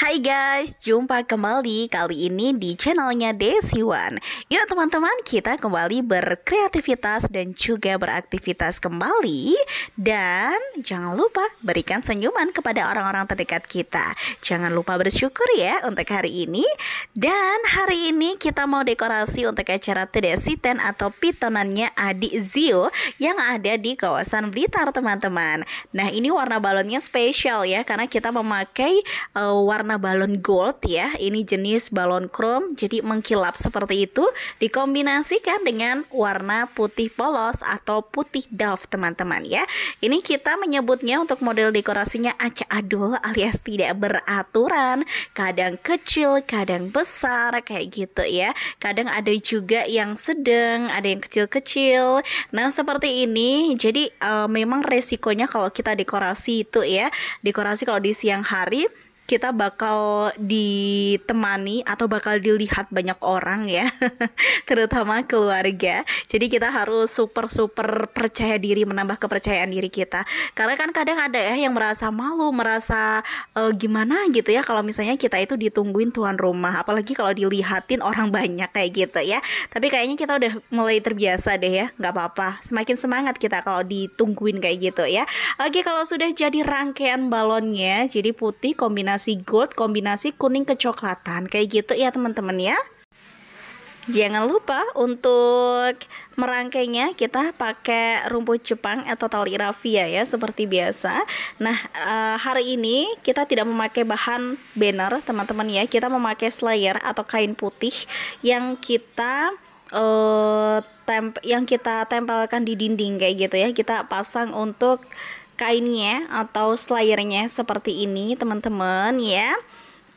Hai guys, jumpa kembali kali ini di channelnya Desiwan Yuk teman-teman, kita kembali berkreativitas dan juga beraktivitas kembali Dan jangan lupa berikan senyuman kepada orang-orang terdekat kita Jangan lupa bersyukur ya untuk hari ini Dan hari ini kita mau dekorasi untuk acara Tidak Ten atau pitonannya Adik Zio Yang ada di kawasan Blitar teman-teman Nah ini warna balonnya spesial ya Karena kita memakai uh, warna warna balon gold ya. Ini jenis balon chrome jadi mengkilap seperti itu dikombinasikan dengan warna putih polos atau putih dove teman-teman ya. Ini kita menyebutnya untuk model dekorasinya acak-adul alias tidak beraturan, kadang kecil, kadang besar kayak gitu ya. Kadang ada juga yang sedang, ada yang kecil-kecil. Nah, seperti ini. Jadi uh, memang resikonya kalau kita dekorasi itu ya, dekorasi kalau di siang hari kita bakal ditemani atau bakal dilihat banyak orang ya, terutama keluarga. Jadi kita harus super-super percaya diri, menambah kepercayaan diri kita. Karena kan kadang ada ya yang merasa malu, merasa e, gimana gitu ya kalau misalnya kita itu ditungguin tuan rumah, apalagi kalau dilihatin orang banyak kayak gitu ya. Tapi kayaknya kita udah mulai terbiasa deh ya, nggak apa-apa. Semakin semangat kita kalau ditungguin kayak gitu ya. Oke, kalau sudah jadi rangkaian balonnya, jadi putih kombinasi kombinasi gold, kombinasi kuning kecoklatan. Kayak gitu ya teman-teman ya. Jangan lupa untuk merangkainya kita pakai rumput Jepang atau tali rafia ya seperti biasa. Nah, eh, hari ini kita tidak memakai bahan banner teman-teman ya. Kita memakai slayer atau kain putih yang kita uh, temp yang kita tempelkan di dinding kayak gitu ya. Kita pasang untuk kainnya atau slayernya seperti ini teman-teman ya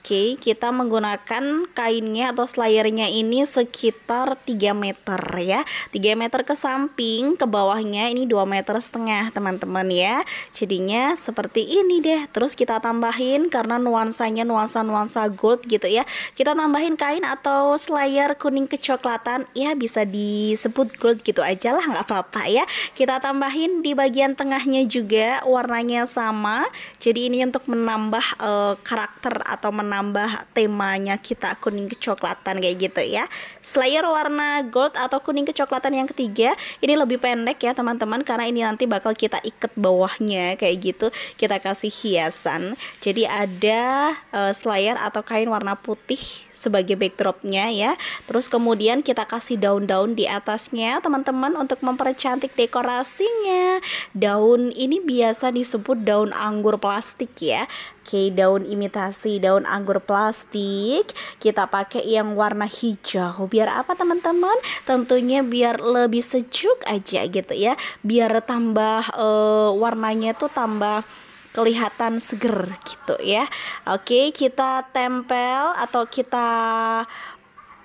Oke, kita menggunakan kainnya atau selayarnya ini sekitar 3 meter ya. 3 meter ke samping, ke bawahnya ini 2 meter setengah teman-teman ya. Jadinya seperti ini deh. Terus kita tambahin karena nuansanya nuansa-nuansa gold gitu ya. Kita tambahin kain atau slayer kuning kecoklatan ya bisa disebut gold gitu aja lah nggak apa-apa ya. Kita tambahin di bagian tengahnya juga warnanya sama. Jadi ini untuk menambah uh, karakter atau menambah menambah temanya kita kuning kecoklatan kayak gitu ya Slayer warna gold atau kuning kecoklatan yang ketiga ini lebih pendek ya teman-teman karena ini nanti bakal kita ikat bawahnya kayak gitu kita kasih hiasan jadi ada uh, slayer atau kain warna putih sebagai backdropnya ya terus kemudian kita kasih daun-daun di atasnya teman-teman untuk mempercantik dekorasinya daun ini biasa disebut daun anggur plastik ya pakai daun imitasi daun anggur plastik kita pakai yang warna hijau biar apa teman-teman tentunya biar lebih sejuk aja gitu ya biar tambah e, warnanya tuh tambah kelihatan seger gitu ya oke kita tempel atau kita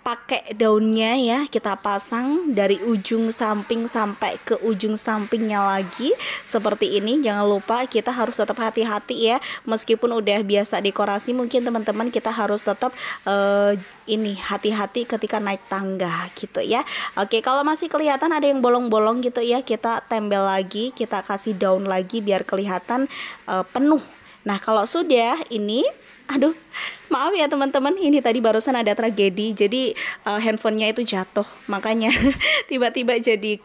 pakai daunnya ya kita pasang dari ujung samping sampai ke ujung sampingnya lagi seperti ini jangan lupa kita harus tetap hati-hati ya meskipun udah biasa dekorasi mungkin teman-teman kita harus tetap uh, ini hati-hati ketika naik tangga gitu ya oke kalau masih kelihatan ada yang bolong-bolong gitu ya kita tembel lagi kita kasih daun lagi biar kelihatan uh, penuh Nah, kalau sudah ini aduh, maaf ya teman-teman, ini tadi barusan ada tragedi. Jadi uh, handphonenya itu jatuh. Makanya tiba-tiba jadi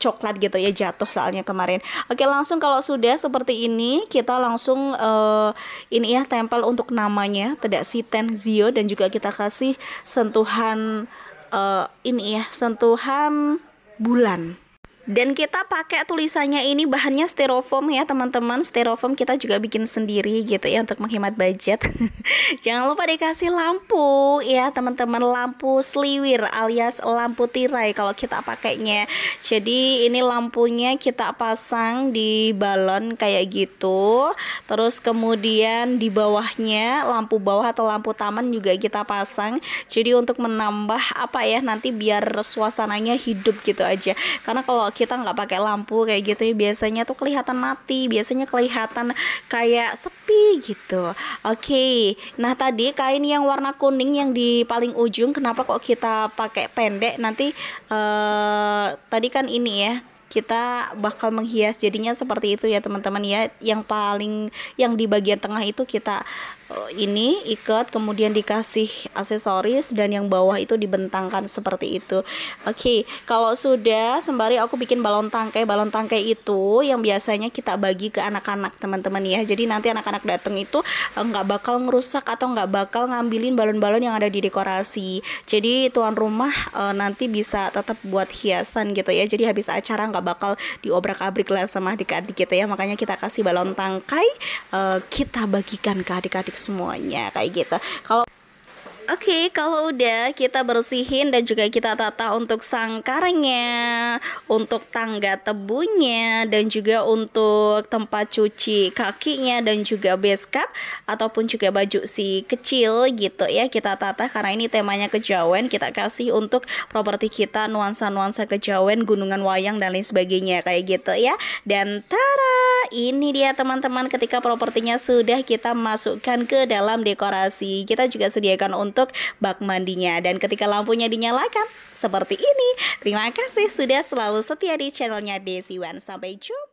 coklat gitu ya jatuh soalnya kemarin. Oke, langsung kalau sudah seperti ini kita langsung uh, ini ya tempel untuk namanya tidak si Ten Zio dan juga kita kasih sentuhan uh, ini ya, sentuhan bulan. Dan kita pakai tulisannya ini bahannya styrofoam ya teman-teman. Styrofoam kita juga bikin sendiri gitu ya untuk menghemat budget. Jangan lupa dikasih lampu ya teman-teman, lampu sliwir alias lampu tirai kalau kita pakainya. Jadi ini lampunya kita pasang di balon kayak gitu. Terus kemudian di bawahnya lampu bawah atau lampu taman juga kita pasang. Jadi untuk menambah apa ya nanti biar suasananya hidup gitu aja. Karena kalau kita nggak pakai lampu kayak gitu ya biasanya tuh kelihatan mati biasanya kelihatan kayak sepi gitu oke okay. nah tadi kain yang warna kuning yang di paling ujung kenapa kok kita pakai pendek nanti uh, tadi kan ini ya kita bakal menghias jadinya seperti itu ya teman-teman ya yang paling yang di bagian tengah itu kita Eh, ini ikat kemudian dikasih aksesoris dan yang bawah itu dibentangkan seperti itu oke okay, kalau sudah sembari aku bikin balon tangkai balon tangkai itu yang biasanya kita bagi ke anak-anak teman-teman ya jadi nanti anak-anak datang itu eh, nggak bakal ngerusak atau nggak bakal ngambilin balon-balon yang ada di dekorasi jadi tuan rumah e, nanti bisa tetap buat hiasan gitu ya jadi habis acara nggak bakal diobrak-abrik lah sama adik-adik gitu ya makanya kita kasih balon tangkai e, kita bagikan ke adik-adik semuanya kayak gitu kalau Oke, okay, kalau udah kita bersihin dan juga kita tata untuk sangkarnya, untuk tangga tebunya, dan juga untuk tempat cuci kakinya dan juga base cup ataupun juga baju si kecil gitu ya kita tata karena ini temanya kejawen kita kasih untuk properti kita nuansa-nuansa kejawen, gunungan wayang dan lain sebagainya kayak gitu ya. Dan tara, ini dia teman-teman ketika propertinya sudah kita masukkan ke dalam dekorasi. Kita juga sediakan untuk untuk bak mandinya. Dan ketika lampunya dinyalakan, seperti ini. Terima kasih sudah selalu setia di channelnya Desi Wan. Sampai jumpa.